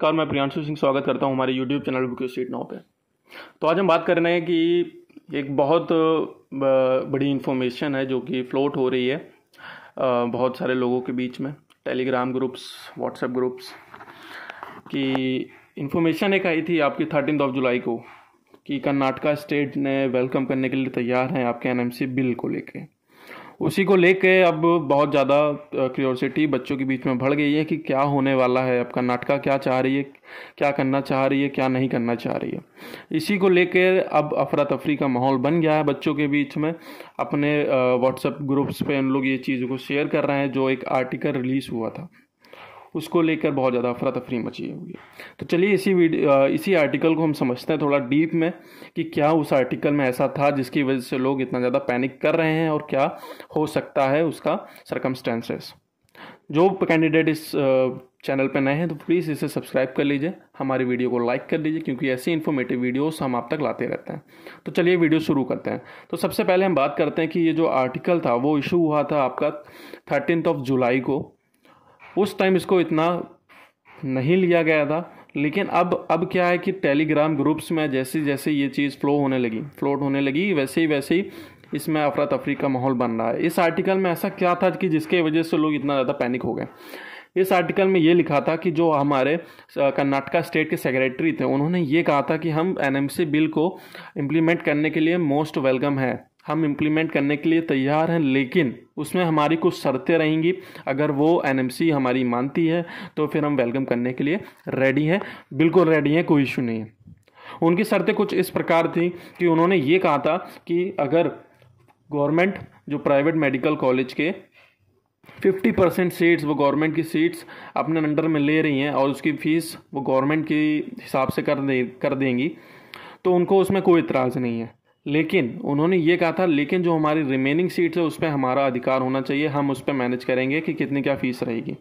नमस्कार मैं प्रियांशु सिंह स्वागत करता हूँ हमारे यूट्यूब चैनल बुक स्ट्रीट नाव पे तो आज हम बात कर रहे हैं कि एक बहुत बड़ी इन्फॉर्मेशन है जो कि फ्लोट हो रही है बहुत सारे लोगों के बीच में टेलीग्राम ग्रुप्स व्हाट्सएप ग्रुप्स की इन्फॉर्मेशन एक आई थी आपकी थर्टीन ऑफ जुलाई को कि कर्नाटका स्टेट ने वेलकम करने के लिए तैयार हैं आपके एन बिल को लेकर उसी को लेके अब बहुत ज़्यादा क्यूरसिटी बच्चों के बीच में बढ़ गई है कि क्या होने वाला है आपका नाटका क्या चाह रही है क्या करना चाह रही है क्या नहीं करना चाह रही है इसी को लेके अब अफरा तफरी का माहौल बन गया है बच्चों के बीच में अपने व्हाट्सएप ग्रुप्स पे उन लोग ये चीज़ को शेयर कर रहे हैं जो एक आर्टिकल रिलीज़ हुआ था उसको लेकर बहुत ज़्यादा अफरा तफरी मची हुई है तो चलिए इसी वीडियो इसी आर्टिकल को हम समझते हैं थोड़ा डीप में कि क्या उस आर्टिकल में ऐसा था जिसकी वजह से लोग इतना ज़्यादा पैनिक कर रहे हैं और क्या हो सकता है उसका सरकमस्टेंसेस जो कैंडिडेट इस चैनल पर नए हैं तो प्लीज़ इसे सब्सक्राइब कर लीजिए हमारी वीडियो को लाइक कर लीजिए क्योंकि ऐसी इन्फॉर्मेटिव वीडियोस हम आप तक लाते रहते हैं तो चलिए वीडियो शुरू करते हैं तो सबसे पहले हम बात करते हैं कि ये जो आर्टिकल था वो इशू हुआ था आपका थर्टीन ऑफ जुलाई को उस टाइम इसको इतना नहीं लिया गया था लेकिन अब अब क्या है कि टेलीग्राम ग्रुप्स में जैसे जैसे ये चीज़ फ्लो होने लगी फ्लोट होने लगी वैसे ही वैसे ही इसमें अफरा तफरी का माहौल बन रहा है इस आर्टिकल में ऐसा क्या था कि जिसके वजह से लोग इतना ज़्यादा पैनिक हो गए इस आर्टिकल में ये लिखा था कि जो हमारे कर्नाटका स्टेट के सेक्रेटरी थे उन्होंने ये कहा था कि हम एनएमसी बिल को इम्प्लीमेंट करने के लिए मोस्ट वेलकम है हम इम्प्लीमेंट करने के लिए तैयार हैं लेकिन उसमें हमारी कुछ शर्तें रहेंगी अगर वो एनएमसी हमारी मानती है तो फिर हम वेलकम करने के लिए रेडी हैं बिल्कुल रेडी हैं कोई इशू नहीं है उनकी शर्तें कुछ इस प्रकार थी कि उन्होंने ये कहा था कि अगर गवर्नमेंट जो प्राइवेट मेडिकल कॉलेज के फिफ्टी परसेंट सीट्स वो गवर्नमेंट की सीट्स अपने अंडर में ले रही हैं और उसकी फ़ीस वो गवर्नमेंट के हिसाब से कर दे कर देंगी तो उनको उसमें कोई इतराज़ नहीं है लेकिन उन्होंने ये कहा था लेकिन जो हमारी रिमेनिंग सीट्स है उस पर हमारा अधिकार होना चाहिए हम उस पर मैनेज करेंगे कि कितनी क्या फ़ीस रहेगी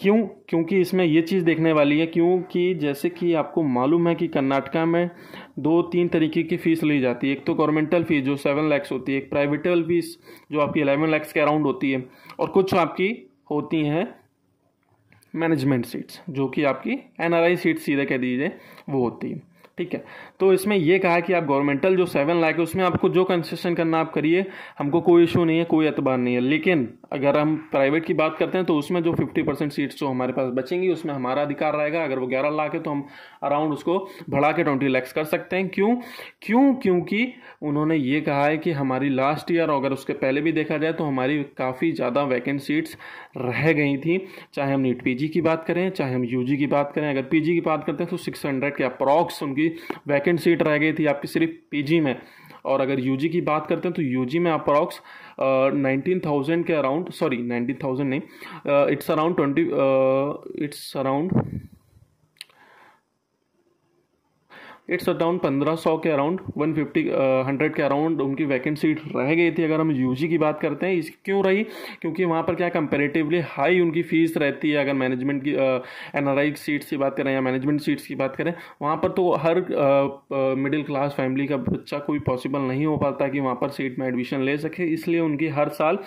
क्यों क्योंकि इसमें ये चीज़ देखने वाली है क्योंकि जैसे कि आपको मालूम है कि कर्नाटका में दो तीन तरीके की फ़ीस ली जाती है एक तो गवर्नमेंटल फ़ीस जो सेवन लैक्स होती है एक प्राइवेटल फ़ीस जो आपकी एलेवन लैक्स के अराउंड होती है और कुछ आपकी होती हैं मैनेजमेंट सीट्स जो कि आपकी एन सीट सीधे कह दीजिए वो होती है ठीक है तो इसमें यह कहा कि आप गवर्नमेंटल जो सेवन लाख है उसमें आपको जो कंसेशन करना आप करिए हमको कोई इशू नहीं है कोई एतबार नहीं है लेकिन अगर हम प्राइवेट की बात करते हैं तो उसमें जो फिफ्टी परसेंट सीट्स जो हमारे पास बचेंगी उसमें हमारा अधिकार रहेगा अगर वो ग्यारह लाख है तो हम अराउंड उसको बढ़ा के ट्वेंटी लैक्स कर सकते हैं क्यों क्यों क्योंकि उन्होंने ये कहा है कि हमारी लास्ट ईयर अगर उसके पहले भी देखा जाए तो हमारी काफ़ी ज़्यादा वैकेंट सीट्स रह गई थी चाहे हम नीट पी की बात करें चाहे हम यू की बात करें अगर पी की बात करते हैं तो सिक्स के अप्रॉक्स उनकी वैकेंट सीट रह गई थी आपकी सिर्फ पी में और अगर यू की बात करते हैं तो यू में अप्रॉक्स नाइनटीन थाउजेंड के अराउंड सॉरी नाइनटीन थाउजेंड नहीं it's around twenty it's around it's around पंद्रह सौ के अराउंड वन फिफ्टी हंड्रेड के अराउंड उनकी वैकेंट सीट रह गई थी अगर हम जी की बात करते हैं इस क्यों रही क्योंकि वहाँ पर क्या कंपेरेटिवली हाई उनकी फ़ीस रहती है अगर मैनेजमेंट की एन आर आई सीट्स की बात करें या मैनेजमेंट सीट्स की बात करें वहाँ पर तो हर मिडिल क्लास फैमिली का बच्चा कोई पॉसिबल नहीं हो पाता कि वहाँ पर सीट में एडमिशन ले सके इसलिए उनकी हर साल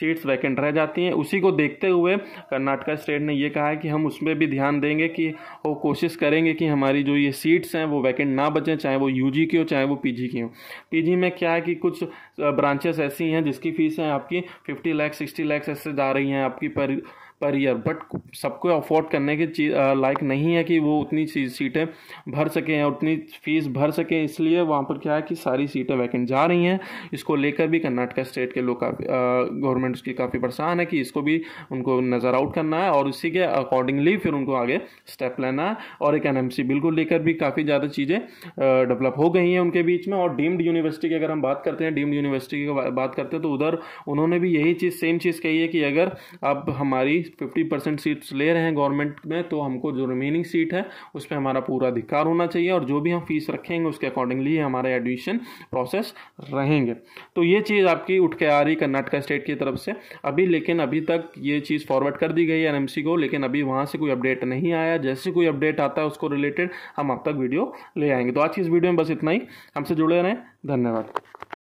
सीट्स वैकेंट रह जाती हैं उसी को देखते हुए कर्नाटका स्टेट ने ये कहा है कि हम उसमें भी ध्यान देंगे कि वो कोशिश करेंगे कि हमारी जो ये सीट्स हैं वो वैकेंट ना बचें चाहे वो यूजी की हो चाहे वो पीजी की हो पीजी में क्या है कि कुछ ब्रांचेस ऐसी हैं जिसकी फ़ीस है आपकी फिफ्टी लैक्स सिक्सटी लैक्स ऐसे जा रही हैं आपकी पर पर ईयर बट सबको अफोर्ड करने के चीज लायक नहीं है कि वो उतनी सीटें भर सकें या उतनी फीस भर सकें इसलिए वहाँ पर क्या है कि सारी सीटें वैकेंट जा रही हैं इसको लेकर भी कर्नाटका स्टेट के लोग काफ़ी गवर्नमेंट उसकी काफ़ी परेशान है कि इसको भी उनको नज़र आउट करना है और उसी के अकॉर्डिंगली फिर उनको आगे स्टेप लेना है और एक एन बिल को लेकर भी काफ़ी ज़्यादा चीज़ें डेवलप हो गई हैं उनके बीच में और डीम्ड यूनिवर्सिटी की अगर हम बात करते हैं डीम्ड यूनिवर्सिटी की बात करते हैं तो उधर उन्होंने भी यही चीज़ सेम चीज़ कही है कि अगर अब हमारी फिफ्टी परसेंट सीट्स ले रहे हैं गवर्नमेंट में तो हमको जो रिमेनिंग सीट है उस पर हमारा पूरा अधिकार होना चाहिए और जो भी हम फीस रखेंगे उसके अकॉर्डिंगली हमारे एडमिशन प्रोसेस रहेंगे तो ये चीज़ आपकी उठ के आ रही कर्नाटका स्टेट की तरफ से अभी लेकिन अभी तक ये चीज़ फॉरवर्ड कर दी गई है एन को लेकिन अभी वहाँ से कोई अपडेट नहीं आया जैसे कोई अपडेट आता है उसको रिलेटेड हम आप तक वीडियो ले आएंगे तो आज की इस वीडियो में बस इतना ही हमसे जुड़े रहें धन्यवाद